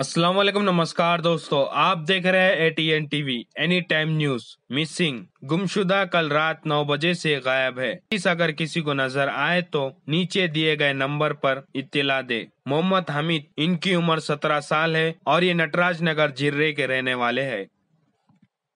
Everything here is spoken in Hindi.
अस्सलाम वालेकुम नमस्कार दोस्तों आप देख रहे हैं ATN TV any time news missing गुमशुदा कल रात 9 बजे से गायब है इस अगर किसी को नजर आए तो नीचे दिए गए नंबर पर इत्तला दे मोहम्मद हमीद इनकी उम्र 17 साल है और ये नटराज नगर जिर्रे के रहने वाले हैं